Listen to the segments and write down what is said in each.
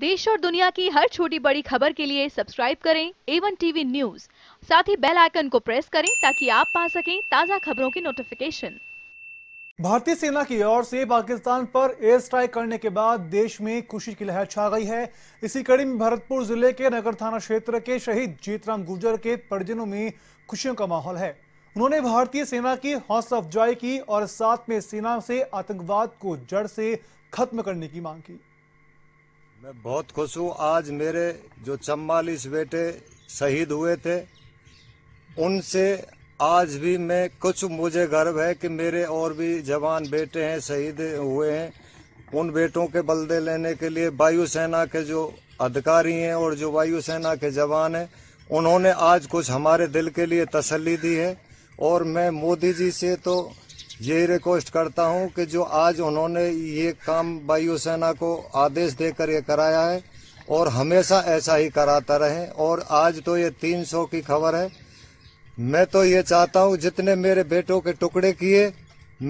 देश और दुनिया की हर छोटी बड़ी खबर के लिए सब्सक्राइब करें एवन टीवी न्यूज साथ ही बेल आइकन को प्रेस करें ताकि आप पा सकें ताज़ा खबरों की नोटिफिकेशन भारतीय सेना की ओर से पाकिस्तान पर एयर स्ट्राइक करने के बाद देश में खुशी की लहर छा गई है इसी कड़ी में भरतपुर जिले के नगर थाना क्षेत्र के शहीद जीतराम गुर्जर के परिजनों में खुशियों का माहौल है उन्होंने भारतीय सेना की हौसला अफजाई की और साथ में सेना से आतंकवाद को जड़ से खत्म करने की मांग की मैं बहुत खुश हूँ आज मेरे जो चम्बालीस बेटे शहीद हुए थे उनसे आज भी मैं कुछ मुझे गर्व है कि मेरे और भी जवान बेटे हैं शहीद हुए हैं उन बेटों के बलदे लेने के लिए वायुसेना के जो अधिकारी हैं और जो वायुसेना के जवान हैं उन्होंने आज कुछ हमारे दिल के लिए तसल्ली दी है और मैं मोदी जी से तो यही रिक्वेस्ट करता हूं कि जो आज उन्होंने ये काम वायुसेना को आदेश देकर ये कराया है और हमेशा ऐसा ही कराता रहे और आज तो ये 300 की खबर है मैं तो ये चाहता हूं जितने मेरे बेटों के टुकड़े किए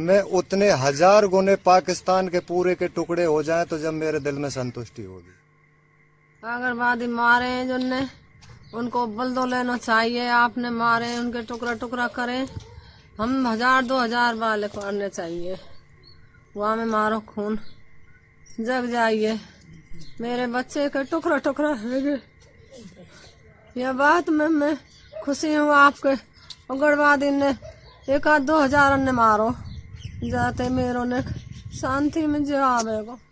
मैं उतने हजार गुने पाकिस्तान के पूरे के टुकड़े हो जाए तो जब मेरे दिल में संतुष्टि होगी आगरवादी मारे हैं जिनने उनको बल दो तो लेना चाहिए आपने मारे उनके टुकड़ा टुकड़ा करें हम हजार दो हजार बार लिखवाने चाहिए वहाँ में मारो खून जग जाइए मेरे बच्चे के टुकड़ा टुकड़ा है यह बात में मैं खुशी हूँ आपके उगड़वादी ने एक आध दो हजार अन्य मारो जाते मेरो ने शांति में जवाब है